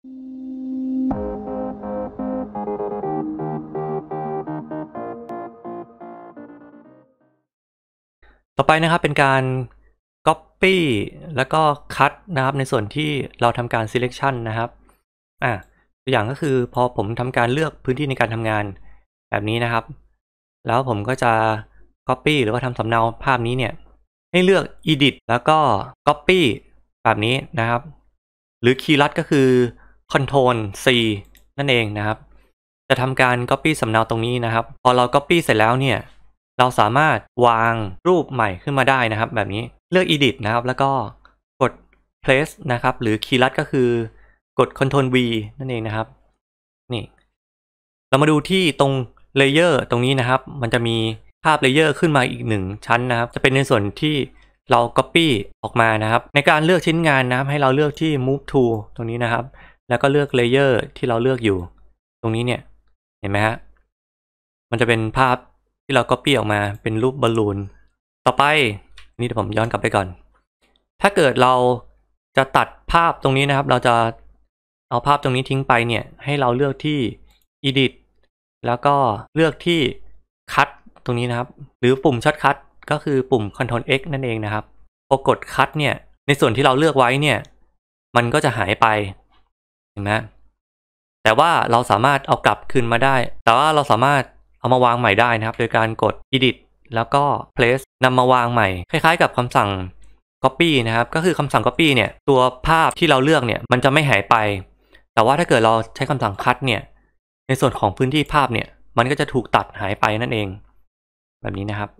ต่อไปนะครับเป็นการ Copy แล้วก็ Cut นะครับ ในส่วนที่เราทำการ Selection นะครับอ่ะตัวอย่างก็คือ พอผมทำการเลือกพื้นที่ในการทำงานแบบนี้นะครับ แล้วผมก็จะ Copy หรือว่าทำสำเนาภาพนี้เนี่ย ให้เลือก Edit แล้วก็ Copy แบบนี้นะครับ หรือคี y l u ัดก็คือ Ctrl C นั่นเองนะครับ จะทำการ Copy สำเนาตรงนี้นะครับ พอเรา Copy เสร็จแล้วเนี่ย เราสามารถวางรูปใหม่ขึ้นมาได้นะครับ แบบนี้ เลือก Edit นะครับ แล้วก็กด Place นะครับ หรือคีย์ลัดก็คือ กด Ctrl V นั่นเองนะครับ นี่ เรามาดูที่ตรงเลเยอร์ตรงนี้นะครับ มันจะมีภาพเลเยอร์ขึ้นมาอีกหนึ่งชั้นนะครับ จะเป็นในส่วนที่เรา Copy ออกมานะครับ ในการเลือกชิ้นงานนะครับ ให้เราเลือกที่ Move to ตรงนี้นะครับแล้วก็เลือกเลเยอร์ที่เราเลือกอยู่ตรงนี้เนี่ยเห็นไหมฮะมันจะเป็นภาพที่เรา็ปี้ออกมาเป็นรูปบอลลูนต่อไปนี่เดี๋ยวผมย้อนกลับไปก่อน ถ้าเกิดเราจะตัดภาพตรงนี้นะครับ เราจะเอาภาพตรงนี้ทิ้งไปเนี่ยให้เราเลือกที่ edit แล้วก็เลือกที่ cut ตรงนี้นะครับหรือปุ่มช็อตคัทก็คือปุ่ม Ctrl X นั่นเองนะครับพอกดคัดเนี่ยในส่วนที่เราเลือกไว้เนี่ยมันก็จะหายไป็นไหมแต่ว่าเราสามารถเอากลับคืนมาได้ แต่ว่าเราสามารถเอามาวางใหม่ได้นะครับ โดยการกด edit แล้วก็ place นำมาวางใหม่ คล้าย ๆ กับคำสั่ง copy นะครับ ก็คือคำสั่ง copy เนี่ย ตัวภาพที่เราเลือกเนี่ย มันจะไม่หายไป แต่ว่าถ้าเกิดเราใช้คำสั่ง cut เนี่ย ในส่วนของพื้นที่ภาพเนี่ย มันก็จะถูกตัดหายไปนั่นเอง แบบนี้นะครับ